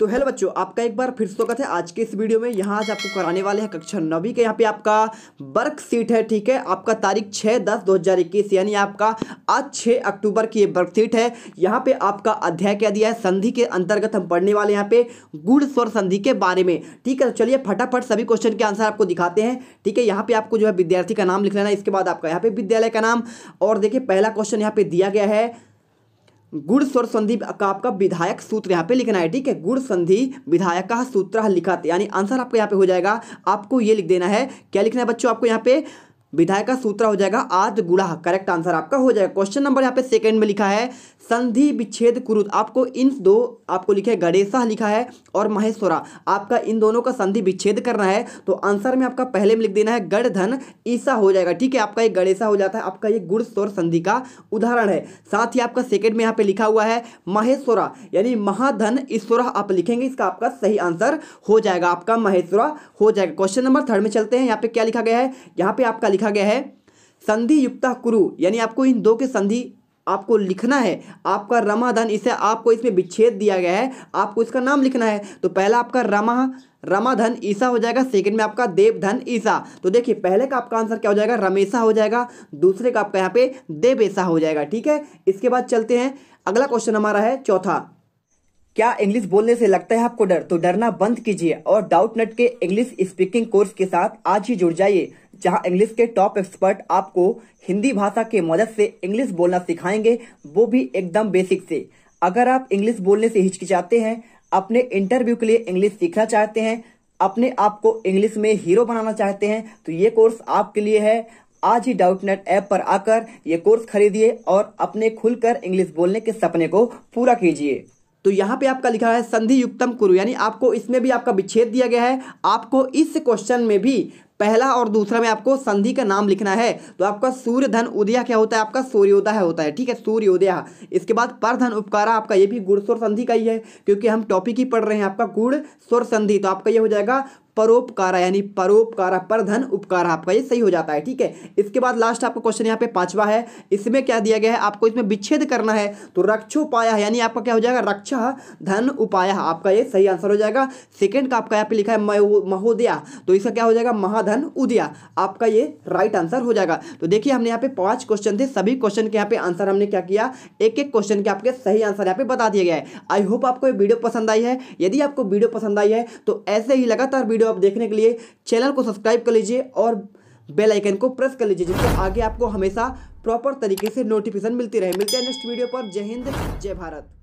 तो हेलो बच्चों आपका एक बार फिर स्वागत है आज के इस वीडियो में यहाँ आज आपको कराने वाले हैं कक्षा नवी के यहाँ पे आपका वर्कशीट है ठीक है आपका तारीख छः दस दो हज़ार इक्कीस यानी आपका आज छः अक्टूबर की ये वर्कशीट है यहाँ पे आपका अध्याय क्या दिया है संधि के अंतर्गत हम पढ़ने वाले यहाँ पे गुड़ स्वर संधि के बारे में ठीक है तो चलिए फटाफट सभी क्वेश्चन के आंसर आपको दिखाते हैं ठीक है यहाँ पे आपको जो है विद्यार्थी का नाम लिख लेना इसके बाद आपका यहाँ पे विद्यालय का नाम और देखिए पहला क्वेश्चन यहाँ पे दिया गया है गुड़ स्वर संधि का आपका विधायक सूत्र यहाँ पे लिखना है ठीक है गुड़ संधि विधायक का सूत्र लिखा यानी आंसर आपका यहाँ पे हो जाएगा आपको ये लिख देना है क्या लिखना है बच्चों आपको यहाँ पे विधायक का सूत्र हो जाएगा आज गुड़ा करेक्ट आंसर आपका हो जाएगा क्वेश्चन नंबर यहाँ पे सेकंड में लिखा है संधि विच्छेद कुरुत आपको इन दो आपको लिखे गणेशा लिखा है और महेश्वरा आपका इन दोनों का संधि विच्छेद करना है तो आंसर में आपका पहले में लिख देना है गढ़धन ईसा हो जाएगा ठीक है आपका ये गणेशा हो जाता है आपका ये गुड़ स्वर संधि का उदाहरण है साथ ही आपका सेकेंड में यहाँ पे लिखा हुआ है महेश्वरा यानी महाधन ईश्वरा आप लिखेंगे इसका आपका सही आंसर हो जाएगा आपका महेश्वरा हो जाएगा क्वेश्चन नंबर थर्ड में चलते हैं यहाँ पे क्या लिखा गया है यहाँ पे आपका लिखा लिखा गया है संधि युक्ता कुरु यानी आपको इन दो के संधि आपको लिखना है आपका रमा धन इसे आपको इसमें विच्छेद दिया गया है आपको इसका नाम लिखना है तो पहला आपका रमा रमा धन ईसा हो जाएगा सेकंड में आपका देव धन ईसा तो देखिए पहले का आपका आंसर क्या हो जाएगा रमेशा हो जाएगा दूसरे का आपका यहाँ पे देव ऐसा हो जाएगा ठीक है इसके बाद चलते हैं अगला क्वेश्चन हमारा है चौथा क्या इंग्लिश बोलने से लगता है आपको डर तो डरना बंद कीजिए और डाउट नट के इंग्लिश स्पीकिंग कोर्स के साथ आज ही जुड़ जाइए जहां इंग्लिश के टॉप एक्सपर्ट आपको हिंदी भाषा के मदद से इंग्लिश बोलना सिखाएंगे वो भी एकदम बेसिक से अगर आप इंग्लिश बोलने से हिचकिचाते हैं अपने इंटरव्यू के लिए इंग्लिश सीखना चाहते हैं अपने आप को इंग्लिश में हीरो बनाना चाहते हैं तो ये कोर्स आपके लिए है आज ही डाउटनेट ऐप पर आकर ये कोर्स खरीदिए और अपने खुलकर इंग्लिश बोलने के सपने को पूरा कीजिए तो यहाँ पे आपका लिखा है संधि युक्तम कुरु यानी आपको इसमें भी आपका विच्छेद दिया गया है आपको इस क्वेश्चन में भी पहला और दूसरा में आपको संधि का नाम लिखना है तो आपका सूर्य धन उदय क्या होता है आपका सूर्योदय होता है ठीक है सूर्योदय इसके बाद पर धन उपकारा आपका ये भी गुड़ स्वर संधि का ही है क्योंकि हम टॉपिक ही पढ़ रहे हैं आपका गुड़ स्वर संधि तो आपका ये हो जाएगा परोपकारा यानी परोपकारा पर धन उपकारा आपका ये सही हो जाता है ठीक है इसके बाद लास्ट आपका क्वेश्चन यहाँ पे पांचवा है इसमें क्या दिया गया है आपको इसमें विच्छेद करना है तो उपाय यानी आपका क्या हो जाएगा रक्षा धन उपाय आपका ये सही आंसर हो जाएगा सेकेंड का आपका यहाँ पे लिखा है महोदया तो इसका क्या हो जाएगा महाधन उदया आपका ये राइट आंसर हो जाएगा तो देखिए हमने यहाँ पे पांच क्वेश्चन थे सभी क्वेश्चन के यहाँ पे आंसर हमने क्या किया एक एक क्वेश्चन के आपके सही आंसर यहाँ पे बता दिया गया है आई होप आपको ये वीडियो पसंद आई है यदि आपको वीडियो पसंद आई है तो ऐसे ही लगातार वीडियो वीडियो आप देखने के लिए चैनल को सब्सक्राइब कर लीजिए और बेल आइकन को प्रेस कर लीजिए जिससे आगे आपको हमेशा प्रॉपर तरीके से नोटिफिकेशन मिलती रहे मिलते हैं नेक्स्ट वीडियो पर जय हिंद जय भारत